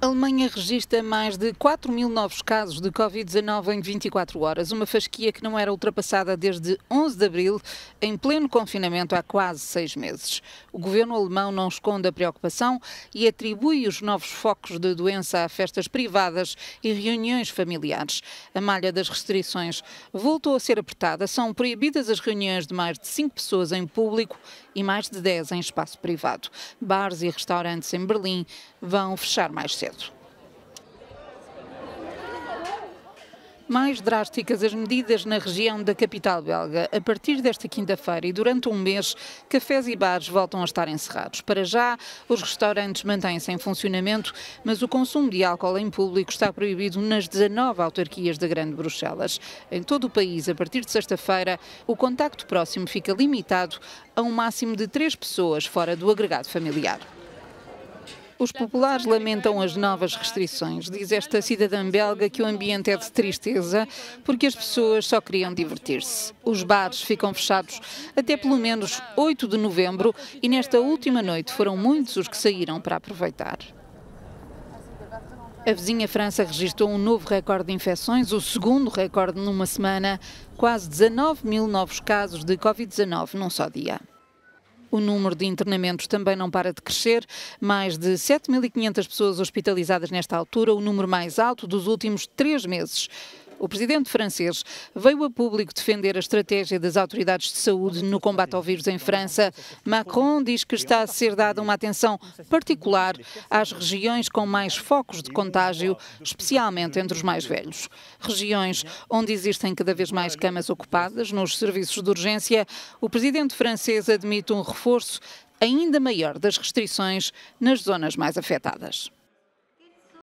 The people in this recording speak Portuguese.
A Alemanha registra mais de 4 mil novos casos de Covid-19 em 24 horas, uma fasquia que não era ultrapassada desde 11 de abril, em pleno confinamento há quase seis meses. O governo alemão não esconde a preocupação e atribui os novos focos de doença a festas privadas e reuniões familiares. A malha das restrições voltou a ser apertada, são proibidas as reuniões de mais de 5 pessoas em público e mais de 10 em espaço privado. Bares e restaurantes em Berlim vão fechar mais cedo. mais drásticas as medidas na região da capital belga. A partir desta quinta-feira e durante um mês, cafés e bares voltam a estar encerrados. Para já, os restaurantes mantêm-se em funcionamento, mas o consumo de álcool em público está proibido nas 19 autarquias da Grande Bruxelas. Em todo o país, a partir de sexta-feira, o contacto próximo fica limitado a um máximo de três pessoas fora do agregado familiar. Os populares lamentam as novas restrições. Diz esta cidadã belga que o ambiente é de tristeza porque as pessoas só queriam divertir-se. Os bares ficam fechados até pelo menos 8 de novembro e nesta última noite foram muitos os que saíram para aproveitar. A vizinha França registrou um novo recorde de infecções, o segundo recorde numa semana. Quase 19 mil novos casos de Covid-19 num só dia. O número de internamentos também não para de crescer, mais de 7.500 pessoas hospitalizadas nesta altura, o número mais alto dos últimos três meses. O presidente francês veio a público defender a estratégia das autoridades de saúde no combate ao vírus em França. Macron diz que está a ser dada uma atenção particular às regiões com mais focos de contágio, especialmente entre os mais velhos. Regiões onde existem cada vez mais camas ocupadas nos serviços de urgência, o presidente francês admite um reforço ainda maior das restrições nas zonas mais afetadas.